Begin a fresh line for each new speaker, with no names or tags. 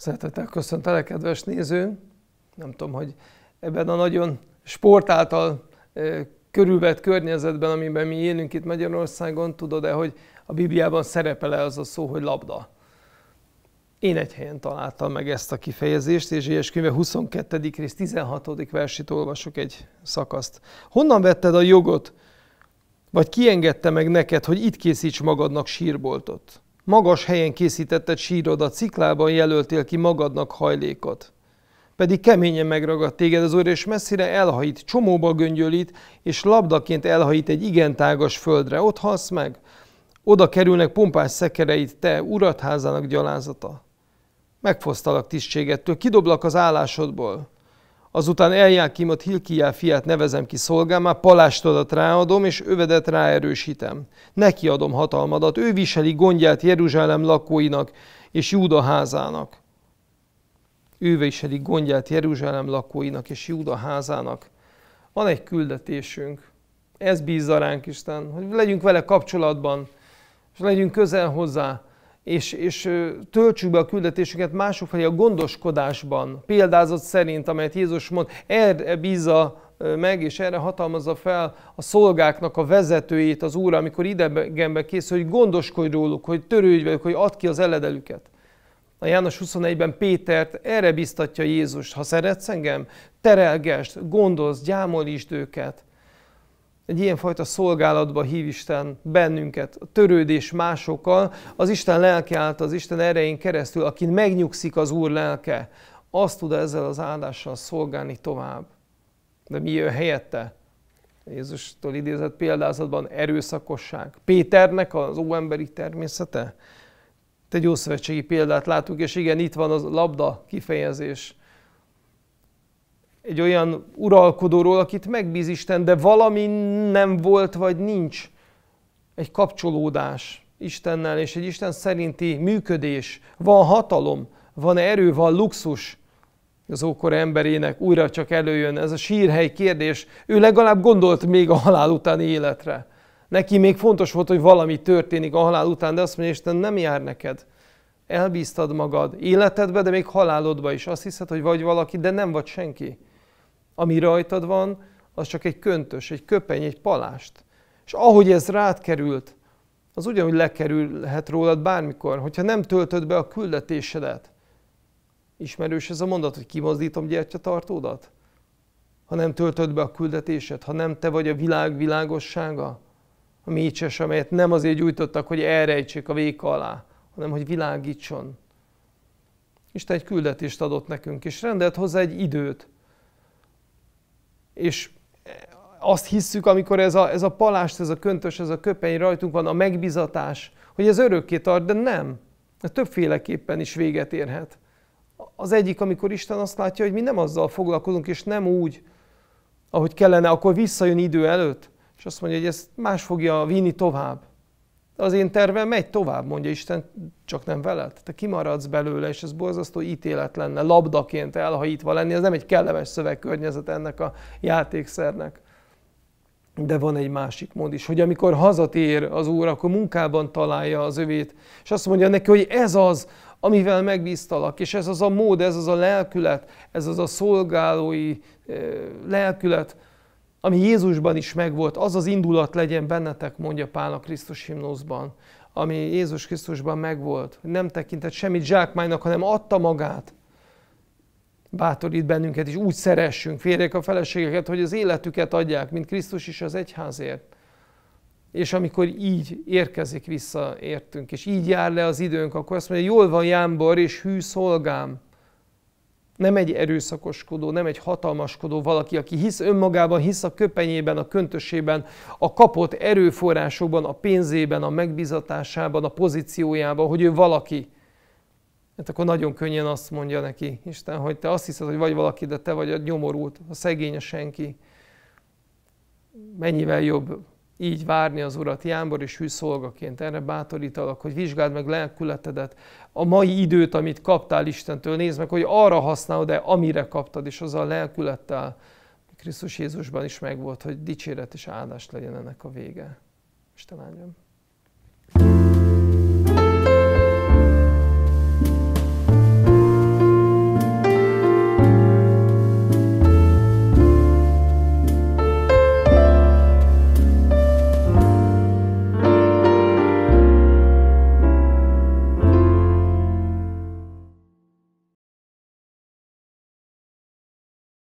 Szeretettel köszöntelek, kedves néző! Nem tudom, hogy ebben a nagyon sport által körülvett környezetben, amiben mi élünk itt Magyarországon, tudod-e, hogy a Bibliában szerepel-e az a szó, hogy labda? Én egy helyen találtam meg ezt a kifejezést, és Ézsaiás könyve 22. rész 16. versét olvasok egy szakaszt. Honnan vetted a jogot, vagy kiengedte meg neked, hogy itt készíts magadnak sírboltot? magas helyen készítetted sírod a ciklában jelöltél ki magadnak hajlékot. Pedig keményen megragad téged az Úr, és messzire elhajít, csomóba göngyölít, és labdaként elhajít egy igen tágas földre. Ott halsz meg. Oda kerülnek pompás szekereit, te, uratházának gyalázata. Megfosztalak tisztségettől, kidoblak az állásodból. Azután Eljákimat Hilkiá fiát nevezem ki szolgámá, palástodat ráadom, és övedet ráerősítem. Neki adom hatalmadat, ő viseli gondját Jeruzsálem lakóinak és Júda házának. Ő viseli gondját Jeruzsálem lakóinak és Júda házának. Van egy küldetésünk, ez bízza ránk Isten, hogy legyünk vele kapcsolatban, és legyünk közel hozzá, és, és töltsük be a küldetésüket mások felé a gondoskodásban, példázat szerint, amelyet Jézus mond, erre bízza meg, és erre hatalmazza fel a szolgáknak a vezetőjét az Úr, amikor idegenbe készül, hogy gondoskodj róluk, hogy törődj velük, hogy add ki az eledelüket. A János 21-ben Pétert erre biztatja Jézus, ha szeretsz engem, terelgesd, gondoz, gyámolítsd őket egy ilyenfajta szolgálatba hív Isten bennünket, a törődés másokkal, az Isten lelke által, az Isten erején keresztül, akin megnyugszik az Úr lelke, azt tud ezzel az áldással szolgálni tovább. De mi jön helyette? Jézustól idézett példázatban erőszakosság. Péternek az óemberi természete? Te egy ószövetségi példát látunk, és igen, itt van az labda kifejezés egy olyan uralkodóról, akit megbíz Isten, de valami nem volt vagy nincs. Egy kapcsolódás Istennel és egy Isten szerinti működés. Van hatalom, van erő, van luxus. Az ókor emberének újra csak előjön ez a sírhely kérdés. Ő legalább gondolt még a halál utáni életre. Neki még fontos volt, hogy valami történik a halál után, de azt mondja, Isten nem jár neked elbíztad magad életedbe, de még halálodba is. Azt hiszed, hogy vagy valaki, de nem vagy senki ami rajtad van, az csak egy köntös, egy köpeny, egy palást. És ahogy ez rád került, az ugyanúgy lekerülhet rólad bármikor, hogyha nem töltöd be a küldetésedet. Ismerős ez a mondat, hogy kimozdítom gyertyatartódat? Ha nem töltöd be a küldetésed, ha nem te vagy a világ világossága, a mécses, amelyet nem azért gyújtottak, hogy elrejtsék a véka alá, hanem hogy világítson. Isten egy küldetést adott nekünk, és rendelt hozzá egy időt, és eh, azt hisszük, amikor ez a, ez a palást, ez a köntös, ez a köpeny rajtunk van, a megbizatás, hogy ez örökké tart, de nem. Ez többféleképpen is véget érhet. Az egyik, amikor Isten azt látja, hogy mi nem azzal foglalkozunk, és nem úgy, ahogy kellene, akkor visszajön idő előtt, és azt mondja, hogy ezt más fogja vinni tovább az én tervem megy tovább, mondja Isten, csak nem veled. Te kimaradsz belőle, és ez borzasztó ítélet lenne, labdaként elhajítva lenni, ez nem egy kellemes szövegkörnyezet ennek a játékszernek. De van egy másik mód is, hogy amikor hazatér az Úr, akkor munkában találja az övét, és azt mondja neki, hogy ez az, amivel megbíztalak, és ez az a mód, ez az a lelkület, ez az a szolgálói eh, lelkület, ami Jézusban is megvolt, az az indulat legyen bennetek, mondja Pál a Krisztus himnuszban, ami Jézus Krisztusban megvolt. Nem tekintett semmit zsákmánynak, hanem adta magát. Bátorít bennünket, és úgy szeressünk, férjek a feleségeket, hogy az életüket adják, mint Krisztus is az egyházért. És amikor így érkezik vissza, értünk, és így jár le az időnk, akkor azt mondja, jól van Jámbor és hű szolgám, nem egy erőszakoskodó, nem egy hatalmaskodó valaki, aki hisz önmagában, hisz a köpenyében, a köntösében, a kapott erőforrásokban, a pénzében, a megbizatásában, a pozíciójában, hogy ő valaki. Hát akkor nagyon könnyen azt mondja neki Isten, hogy te azt hiszed, hogy vagy valaki, de te vagy a nyomorult, a szegény, a senki. Mennyivel jobb így várni az Urat jámbor és hű szolgaként. Erre bátorítalak, hogy vizsgáld meg lelkületedet, a mai időt, amit kaptál Istentől, nézd meg, hogy arra használod-e, amire kaptad, és az a lelkülettel Krisztus Jézusban is megvolt, hogy dicséret és áldás legyen ennek a vége. Isten áldjon! thank you